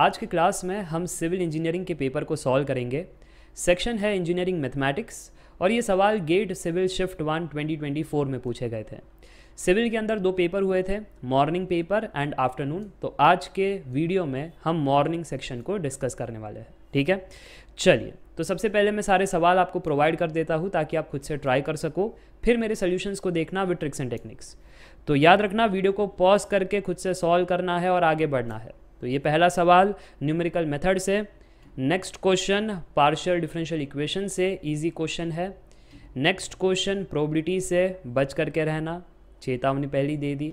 आज की क्लास में हम सिविल इंजीनियरिंग के पेपर को सॉल्व करेंगे सेक्शन है इंजीनियरिंग मैथमेटिक्स और ये सवाल गेट सिविल शिफ्ट वन 2024 में पूछे गए थे सिविल के अंदर दो पेपर हुए थे मॉर्निंग पेपर एंड आफ्टरनून तो आज के वीडियो में हम मॉर्निंग सेक्शन को डिस्कस करने वाले हैं ठीक है चलिए तो सबसे पहले मैं सारे सवाल आपको प्रोवाइड कर देता हूँ ताकि आप खुद से ट्राई कर सको फिर मेरे सोल्यूशंस को देखना विथ ट्रिक्स एंड टेक्निक्स तो याद रखना वीडियो को पॉज करके खुद से सॉल्व करना है और आगे बढ़ना है तो ये पहला सवाल न्यूमेरिकल मेथड से next question partial differential equation से इजी क्वेश्चन है नेक्स्ट क्वेश्चन प्रोबिलिटी से बच करके रहना चेतावनी पहली दे दी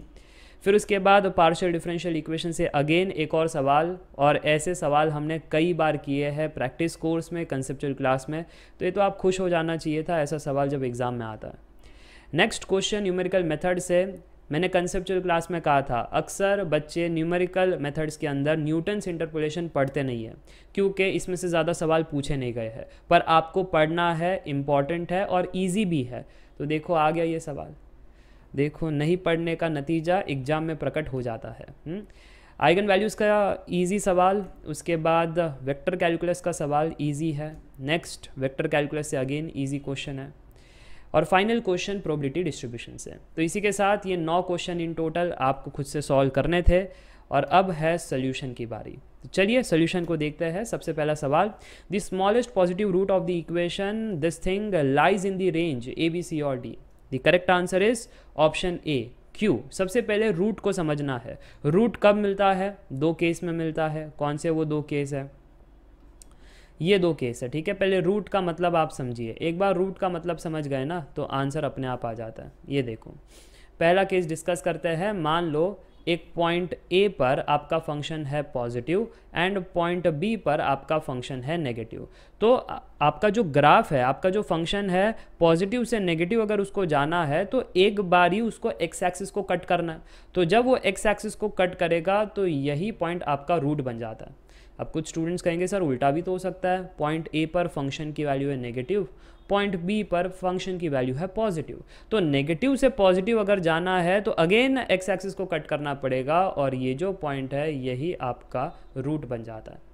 फिर उसके बाद पार्शियल डिफरेंशियल इक्वेशन से अगेन एक और सवाल और ऐसे सवाल हमने कई बार किए हैं प्रैक्टिस कोर्स में कंसेप्चुअल क्लास में तो ये तो आप खुश हो जाना चाहिए था ऐसा सवाल जब एग्ज़ाम में आता है नेक्स्ट क्वेश्चन न्यूमेरिकल मेथड से मैंने कंसेप्चुअल क्लास में कहा था अक्सर बच्चे न्यूमेरिकल मेथड्स के अंदर न्यूटन्स इंटरपोलेशन पढ़ते नहीं है क्योंकि इसमें से ज़्यादा सवाल पूछे नहीं गए हैं पर आपको पढ़ना है इम्पॉर्टेंट है और ईजी भी है तो देखो आ गया ये सवाल देखो नहीं पढ़ने का नतीजा एग्ज़ाम में प्रकट हो जाता है आइगन हम्म? वैल्यूज़ का ईजी सवाल उसके बाद वेक्टर कैलकुलस का सवाल ईजी है नेक्स्ट वेक्टर कैलकुलस से अगेन ईजी क्वेश्चन है और फाइनल क्वेश्चन प्रोबिलिटी डिस्ट्रीब्यूशन से तो इसी के साथ ये नौ क्वेश्चन इन टोटल आपको खुद से सॉल्व करने थे और अब है सोल्यूशन की बारी तो चलिए सोल्यूशन को देखते हैं सबसे पहला सवाल the smallest positive root of the equation this thing lies in the range A B C और D the correct answer is option A क्यू सबसे पहले रूट को समझना है रूट कब मिलता है दो केस में मिलता है कौन से वो दो केस है ये दो केस है ठीक है पहले रूट का मतलब आप समझिए एक बार रूट का मतलब समझ गए ना तो आंसर अपने आप आ जाता है ये देखो पहला केस डिस्कस करते हैं मान लो एक पॉइंट ए पर आपका फंक्शन है पॉजिटिव एंड पॉइंट बी पर आपका फंक्शन है नेगेटिव तो आपका जो ग्राफ है आपका जो फंक्शन है पॉजिटिव से नेगेटिव अगर उसको जाना है तो एक बार ही उसको एक्स एक्सिस को कट करना है तो जब वो एक्स एक्सिस को कट करेगा तो यही पॉइंट आपका रूट बन जाता है अब कुछ स्टूडेंट्स कहेंगे सर उल्टा भी तो हो सकता है पॉइंट ए पर फंक्शन की वैल्यू है नेगेटिव पॉइंट बी पर फंक्शन की वैल्यू है पॉजिटिव तो नेगेटिव से पॉजिटिव अगर जाना है तो अगेन एक्स एक्सिस को कट करना पड़ेगा और ये जो पॉइंट है यही आपका रूट बन जाता है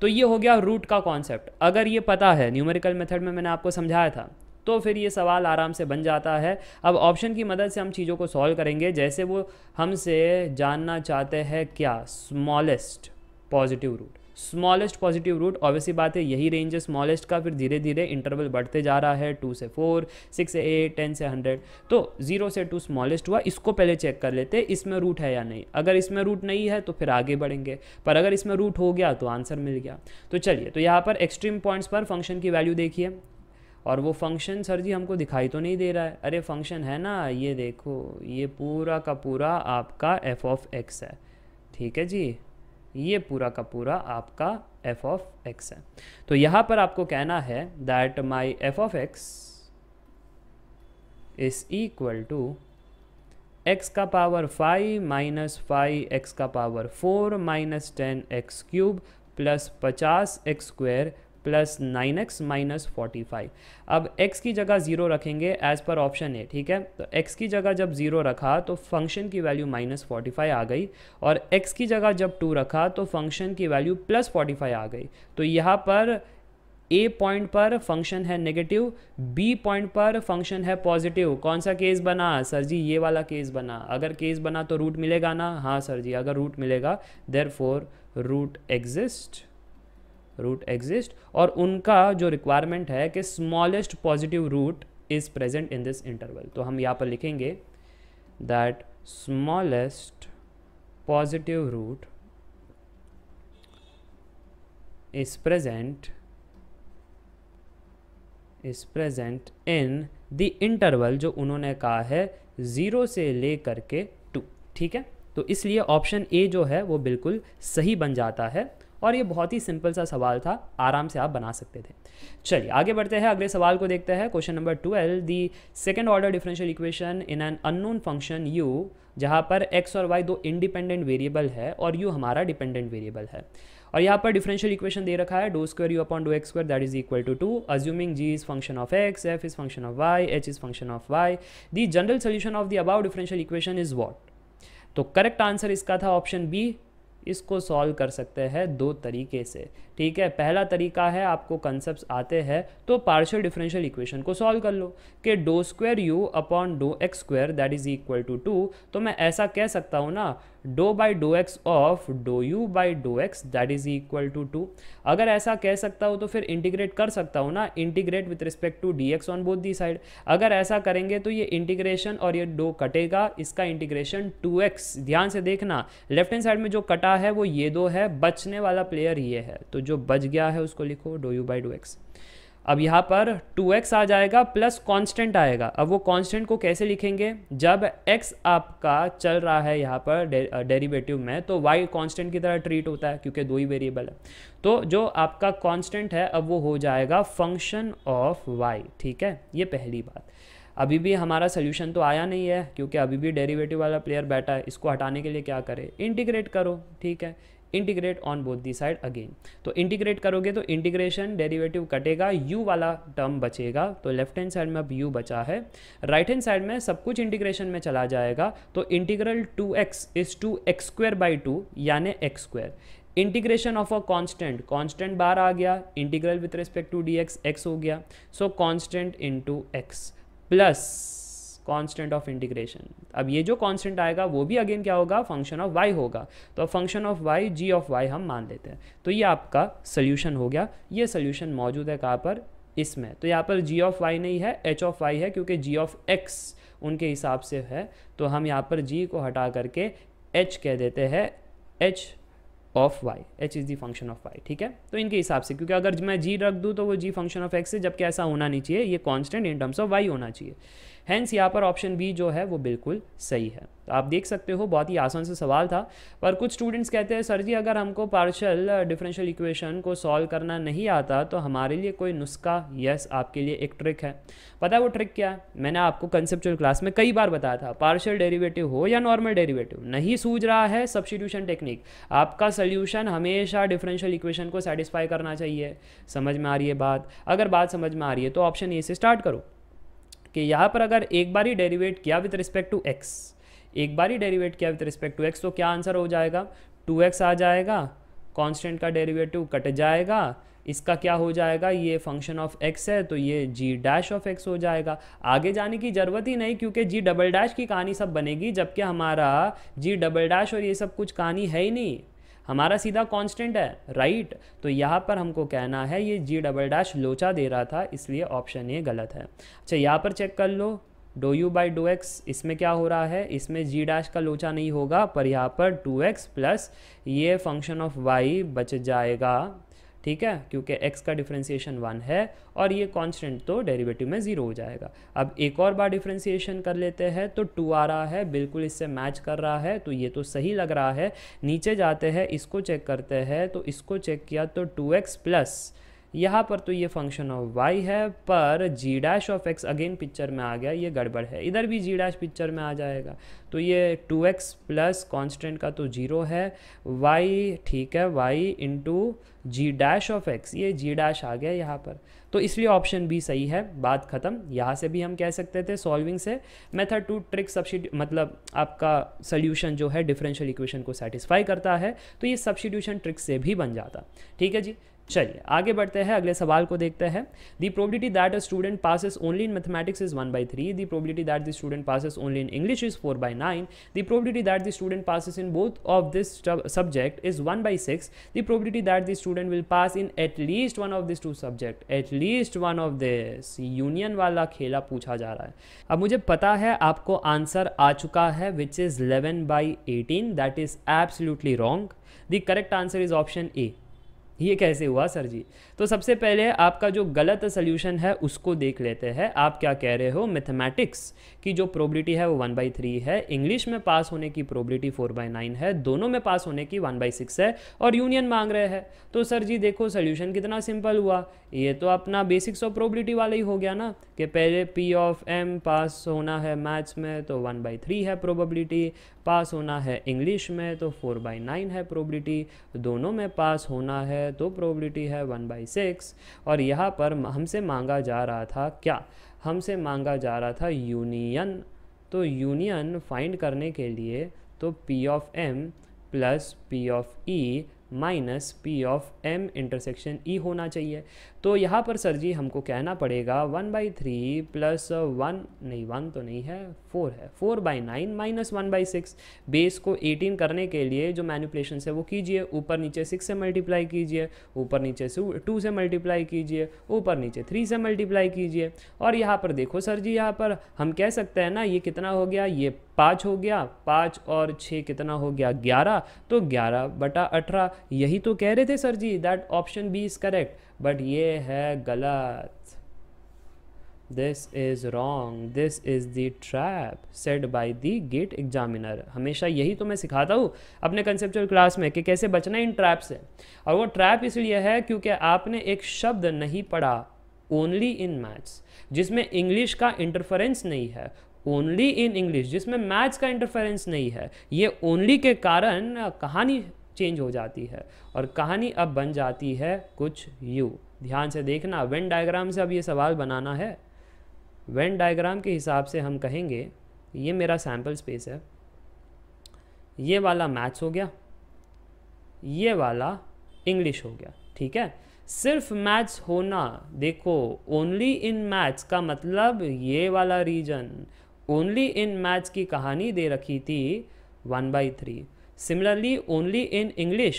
तो ये हो गया रूट का कॉन्सेप्ट अगर ये पता है न्यूमेरिकल मेथड में मैंने आपको समझाया था तो फिर ये सवाल आराम से बन जाता है अब ऑप्शन की मदद से हम चीज़ों को सॉल्व करेंगे जैसे वो हमसे जानना चाहते हैं क्या smallest positive root smallest positive root obviously बात है यही रेंज है स्मॉलेस्ट का फिर धीरे धीरे इंटरवल बढ़ते जा रहा है टू से फोर सिक्स से एट टेन से हंड्रेड तो जीरो से टू स्मॉलेस्ट हुआ इसको पहले चेक कर लेते हैं इसमें रूट है या नहीं अगर इसमें रूट नहीं है तो फिर आगे बढ़ेंगे पर अगर इसमें रूट हो गया तो आंसर मिल गया तो चलिए तो यहाँ पर एक्सट्रीम पॉइंट्स पर फंक्शन की वैल्यू देखिए और वो फंक्शन सर जी हमको दिखाई तो नहीं दे रहा है अरे फंक्शन है ना ये देखो ये पूरा का पूरा आपका एफ ऑफ एक्स है ठीक है जी ये पूरा का पूरा आपका एफ ऑफ एक्स है तो यहाँ पर आपको कहना है that my F of X is equal to X का power five minus five X का power four minus ten X cube plus पचास X square plus nine X minus forty five अब x की जगह ज़ीरो रखेंगे as per option A ठीक है तो x की जगह जब ज़ीरो रखा तो फंक्शन की वैल्यू माइनस फोर्टी फाइव आ गई और x की जगह जब टू रखा तो फंक्शन की वैल्यू प्लस फोर्टी फाइव आ गई तो यहाँ पर ए पॉइंट पर फंक्शन है नेगेटिव बी पॉइंट पर फंक्शन है पॉजिटिव कौन सा केस बना सर जी ये वाला केस बना अगर केस बना तो रूट मिलेगा ना हाँ सर जी अगर रूट मिलेगा therefore root exist root exist और उनका जो रिक्वायरमेंट है कि smallest positive root is present in this interval तो हम यहाँ पर लिखेंगे that smallest positive root is present is present in the interval जो उन्होंने कहा है ज़ीरो से ले करके टू ठीक है तो इसलिए ऑप्शन ए जो है वो बिल्कुल सही बन जाता है और ये बहुत ही सिंपल सा सवाल था आराम से आप बना सकते थे चलिए आगे बढ़ते हैं अगले सवाल को देखते हैं question number twelve the second order differential equation in an unknown function U जहाँ पर एक्स और वाई दो इंडिपेंडेंट वेरिएबल है और यू हमारा डिपेंडेंट वेरिएबल है और यहाँ पर डिफरेंशियल इक्वेशन दे रखा है do square U upon do X square that is equal to two assuming G is function of X F is function of Y H is function of Y the general solution of the above differential equation is what तो correct answer इसका था option B इसको solve कर सकते हैं दो तरीके से ठीक है पहला तरीका है आपको कंसेप्ट आते हैं तो पार्शियल डिफरेंशियल इक्वेशन को सॉल्व कर लो कि do square U upon do X square that is equal to two तो मैं ऐसा कह सकता हूँ ना do by do X of do U by do X that is equal to two अगर ऐसा कह सकता हूँ तो फिर इंटीग्रेट कर सकता हूँ ना integrate with respect to D X on both the side अगर ऐसा करेंगे तो ये इंटीग्रेशन और ये डो कटेगा इसका इंटीग्रेशन टू एक्स ध्यान से देखना लेफ्ट हैंड साइड में जो कटा है वो ये दो है बचने वाला प्लेयर ये है तो जो बच गया है उसको लिखो do U by do X अब यहाँ पर 2x आ जाएगा प्लस कांस्टेंट आएगा अब वो कांस्टेंट को कैसे लिखेंगे जब x आपका चल रहा है यहाँ पर डेरिवेटिव में तो y कांस्टेंट की तरह ट्रीट होता है क्योंकि दो ही वेरिएबल है तो जो आपका कांस्टेंट है अब वो हो जाएगा फंक्शन ऑफ y ठीक है ये पहली बात अभी भी हमारा सोल्यूशन तो आया नहीं है क्योंकि अभी भी डेरीवेटिव वाला प्लेयर बैठा है इसको हटाने के लिए क्या करें इंटीग्रेट करो ठीक है integrate on both the side again तो इंटीग्रेट करोगे तो इंटीग्रेशन डेरिवेटिव कटेगा यू वाला टर्म बचेगा तो लेफ्ट हैंड साइड में अब यू बचा है राइट हैंड साइड में सब कुछ इंटीग्रेशन में चला जाएगा तो integral two X is two X square by two यानी X square integration of a constant constant बार आ गया integral with respect to D X X हो गया so constant into X plus constant of integration अब ये जो constant आएगा वो भी अगेन क्या होगा फंक्शन ऑफ वाई होगा तो अब function of Y G of Y हम मान लेते हैं तो ये आपका सोल्यूशन हो गया ये सोल्यूशन मौजूद है कहाँ पर इसमें तो यहाँ पर जी ऑफ वाई नहीं है एच ऑफ वाई है क्योंकि जी ऑफ एक्स उनके हिसाब से है तो हम यहाँ पर जी को हटा करके एच कह देते हैं H of Y H is the function of Y ठीक है तो इनके हिसाब से क्योंकि अगर मैं जी रख दूँ तो वो जी फंक्शन ऑफ एक्स है जबकि ऐसा होना नहीं चाहिए ये constant in terms of Y होना चाहिए हैंस यहाँ पर ऑप्शन बी जो है वो बिल्कुल सही है तो आप देख सकते हो बहुत ही आसान से सवाल था पर कुछ स्टूडेंट्स कहते हैं सर जी अगर हमको पार्शल डिफरेंशियल इक्वेशन को सॉल्व करना नहीं आता तो हमारे लिए कोई नुस्खा यस आपके लिए एक ट्रिक है पता है वो ट्रिक क्या है मैंने आपको कंसेप्चुअल क्लास में कई बार बताया था पार्शल डेरिवेटिव हो या नॉर्मल डेरिवेटिव नहीं सूझ रहा है सब्सिट्यूशन टेक्निक आपका सोल्यूशन हमेशा डिफरेंशियल इक्वेशन को सेटिस्फाई करना चाहिए समझ में आ रही है बात अगर बात समझ में आ रही है तो ऑप्शन ए से स्टार्ट करो कि यहाँ पर अगर एक बार ही डेरीवेट किया विथ रिस्पेक्ट टू एक्स एक बार ही डेरीवेट किया विथ रिस्पेक्ट टू एक्स तो क्या आंसर हो जाएगा टू एक्स आ जाएगा कॉन्स्टेंट का डेरीवेटिव कट जाएगा इसका क्या हो जाएगा ये फंक्शन ऑफ एक्स है तो ये जी डैश ऑफ एक्स हो जाएगा आगे जाने की ज़रूरत ही नहीं क्योंकि जी डबल डैश की कहानी सब बनेगी जबकि हमारा जी डबल डैश और ये सब कुछ कहानी है ही नहीं हमारा सीधा कांस्टेंट है राइट right? तो यहाँ पर हमको कहना है ये जी डबल डैश लोचा दे रहा था इसलिए ऑप्शन ए गलत है अच्छा यहाँ पर चेक कर लो do U by do X इसमें क्या हो रहा है इसमें जी डैश का लोचा नहीं होगा पर यहाँ पर टू एक्स प्लस ये फंक्शन ऑफ वाई बच जाएगा ठीक है क्योंकि x का डिफ्रेंसीशन वन है और ये कांस्टेंट तो डेरिवेटिव में ज़ीरो हो जाएगा अब एक और बार डिफ्रेंसीशन कर लेते हैं तो टू आ रहा है बिल्कुल इससे मैच कर रहा है तो ये तो सही लग रहा है नीचे जाते हैं इसको चेक करते हैं तो इसको चेक किया तो टू एक्स प्लस यहाँ पर तो ये फंक्शन ऑफ वाई है पर G dash of X again picture में आ गया ये गड़बड़ है इधर भी जी डैश पिक्चर में आ जाएगा तो ये टू एक्स प्लस कॉन्स्टेंट का तो ज़ीरो है वाई ठीक है Y into G dash of X ये जी डैश आ गया यहाँ पर तो इसलिए ऑप्शन बी सही है बात ख़त्म यहाँ से भी हम कह सकते थे सॉल्विंग से मेथड टू ट्रिक सब्सिडी मतलब आपका सोल्यूशन जो है डिफरेंशियल इक्वेशन को सेटिस्फाई करता है तो ये सब्सिट्यूशन ट्रिक से भी बन जाता ठीक है जी चलिए आगे बढ़ते हैं अगले सवाल को देखते हैं the probability that a student passes only in mathematics is one by three the probability that the student passes only in English is four by nine the probability that the student passes in both of this subject is one by six the probability that the student will pass in at least one of this two subject at least one of this union वाला खेला पूछा जा रहा है अब मुझे पता है आपको आंसर आ चुका है which is eleven by eighteen that is absolutely wrong the correct answer is option A ये कैसे हुआ सर जी तो सबसे पहले आपका जो गलत सोल्यूशन है उसको देख लेते हैं आप क्या कह रहे हो मैथमेटिक्स की जो प्रोबिलिटी है वो वन बाई थ्री है इंग्लिश में पास होने की प्रोबलिटी फोर बाई नाइन है दोनों में पास होने की वन बाई सिक्स है और यूनियन मांग रहे हैं तो सर जी देखो सोल्यूशन कितना सिंपल हुआ ये तो अपना बेसिक्स ऑफ प्रोबलिटी वाला ही हो गया ना कि पहले पी ऑफ एम पास होना है मैथ्स में तो वन बाई थ्री है प्रोबेबिलिटी पास होना है इंग्लिश में तो फोर बाई नाइन है प्रोबलिटी दोनों में पास होना है तो प्रोबलिटी है वन बाई सिक्स और यहाँ पर हमसे मांगा जा रहा था क्या हमसे मांगा जा रहा था यूनियन तो यूनियन फाइंड करने के लिए तो P of M plus P of E minus P of M intersection E होना चाहिए तो यहाँ पर सर जी हमको कहना पड़ेगा one by three plus one नहीं वन तो नहीं है फोर है four by nine minus one by six base को एटीन करने के लिए जो मैनिपुलेशन है वो कीजिए ऊपर नीचे सिक्स से मल्टीप्लाई कीजिए ऊपर नीचे टू से मल्टीप्लाई कीजिए ऊपर नीचे थ्री से मल्टीप्लाई कीजिए और यहाँ पर देखो सर जी यहाँ पर हम कह सकते हैं ना ये कितना हो गया ये पाँच हो गया पाँच और छः कितना हो गया ग्यारह तो ग्यारह बटा अठारह यही तो कह रहे थे सर जी that option B is correct but ये है गलत this is wrong this is the trap set by the GATE examiner हमेशा यही तो मैं सिखाता हूँ अपने कंसेप्चुअल क्लास में कि कैसे बचना इन ट्रैप से और वो ट्रैप इसलिए है क्योंकि आपने एक शब्द नहीं पढ़ा ओनली इन मैथ्स जिसमें इंग्लिश का इंटरफेरेंस नहीं है ओनली इन इंग्लिश जिसमें मैथ्स का इंटरफेरेंस नहीं है ये ओनली के कारण कहानी चेंज हो जाती है और कहानी अब बन जाती है कुछ यू ध्यान से देखना वेन डायग्राम से अब ये सवाल बनाना है वेन डायग्राम के हिसाब से हम कहेंगे ये मेरा सैम्पल स्पेस है ये वाला मैथ्स हो गया ये वाला इंग्लिश हो गया ठीक है सिर्फ मैथ्स होना देखो ओनली इन मैथ्स का मतलब ये वाला रीजन ओनली इन मैथ्स की कहानी दे रखी थी one by three similarly only in English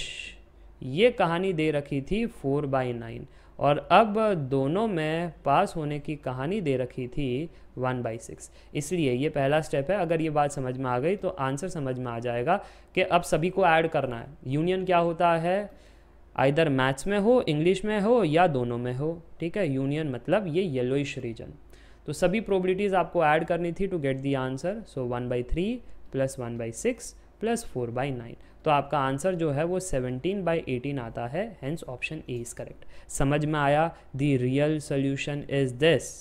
ये कहानी दे रखी थी फोर बाई नाइन और अब दोनों में पास होने की कहानी दे रखी थी वन बाई सिक्स इसलिए ये पहला स्टेप है अगर ये बात समझ में आ गई तो आंसर समझ में आ जाएगा कि अब सभी को ऐड करना है यूनियन क्या होता है आइधर मैथ्स में हो इंग्लिश में हो या दोनों में हो ठीक है यूनियन मतलब ये येलोइश रीजन तो सभी प्रोबिलिटीज़ आपको ऐड करनी थी to get the answer so one by three plus one by six plus four by nine तो आपका आंसर जो है वो सेवनटीन बाई एटीन आता है hence option A is correct समझ में आया the real solution is this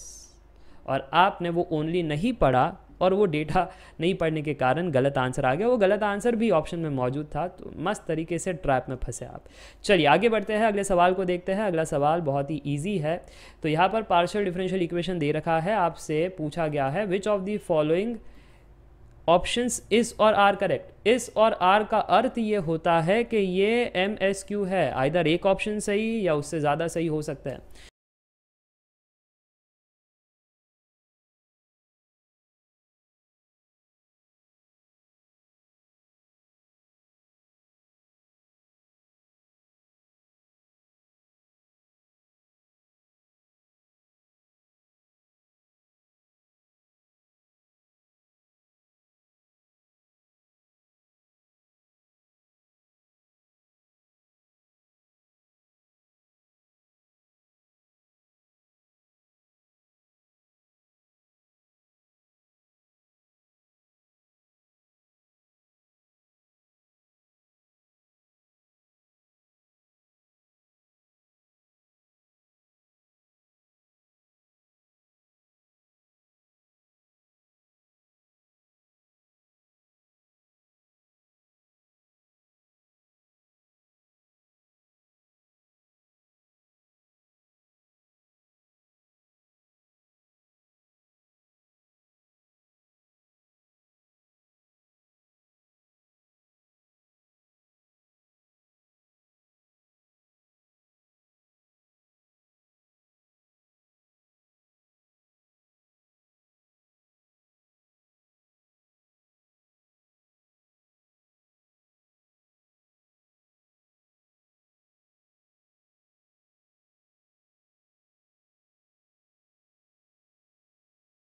और आपने वो ओनली नहीं पढ़ा और वो डेटा नहीं पढ़ने के कारण गलत आंसर आ गया वो गलत आंसर भी ऑप्शन में मौजूद था तो मस्त तरीके से ट्रैप में फंसे आप चलिए आगे बढ़ते हैं अगले सवाल को देखते हैं अगला सवाल बहुत ही ईजी है तो यहाँ पर पार्शल डिफरेंशियल इक्वेशन दे रखा है आपसे पूछा गया है which of the following option is और आर करेक्ट इस और आर का अर्थ ये होता है कि ये एम एस क्यू है आइधर एक ऑप्शन सही या उससे ज़्यादा सही हो सकता है